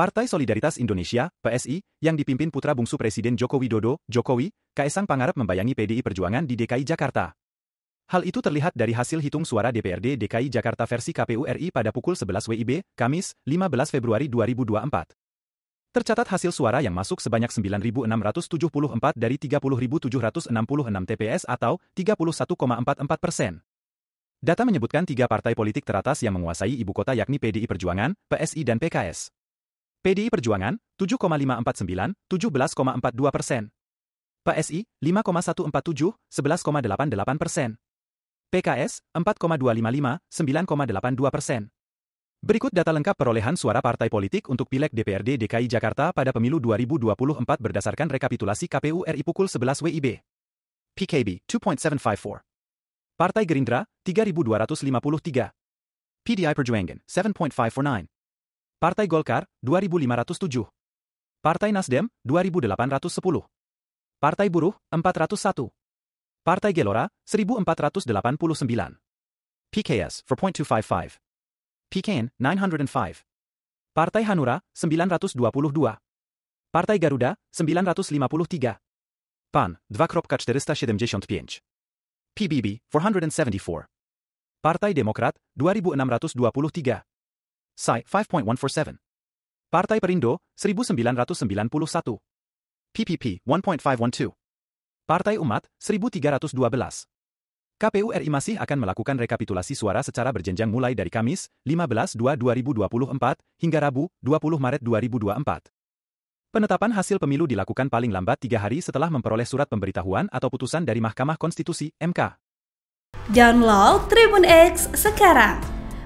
Partai Solidaritas Indonesia, PSI, yang dipimpin putra bungsu Presiden Joko Widodo, Jokowi, Kaisang Pangarep membayangi PDI Perjuangan di DKI Jakarta. Hal itu terlihat dari hasil hitung suara DPRD DKI Jakarta versi KPU RI pada pukul 11 WIB, Kamis, 15 Februari 2024. Tercatat hasil suara yang masuk sebanyak 9.674 dari 30.766 TPS atau 31,44 persen. Data menyebutkan tiga partai politik teratas yang menguasai ibu kota yakni PDI Perjuangan, PSI dan PKS. PDI Perjuangan, 7,549, 17,42 persen. PSI, 5,147, 11,88 persen. PKS, 4,255, 9,82 persen. Berikut data lengkap perolehan suara partai politik untuk Pileg DPRD DKI Jakarta pada pemilu 2024 berdasarkan rekapitulasi KPU RI pukul 11 WIB. PKB 2.754. Partai Gerindra 3253. PDI Perjuangan 7.549. Partai Golkar, 2.507. Partai Nasdem, 2.810. Partai Buruh, 401. Partai Gelora, 1.489. PKS, 4.255. PKN, 905. Partai Hanura, 922. Partai Garuda, 953. PAN, 2.475. PBB, 474. Partai Demokrat, 2.623. Sai 5.147. Partai Perindo 1991. PPP 1.512. Partai Umat 1312. KPU RI masih akan melakukan rekapitulasi suara secara berjenjang mulai dari Kamis, 15/2/2024 hingga Rabu, 20 Maret 2024. Penetapan hasil pemilu dilakukan paling lambat tiga hari setelah memperoleh surat pemberitahuan atau putusan dari Mahkamah Konstitusi (MK). Download Tribun X sekarang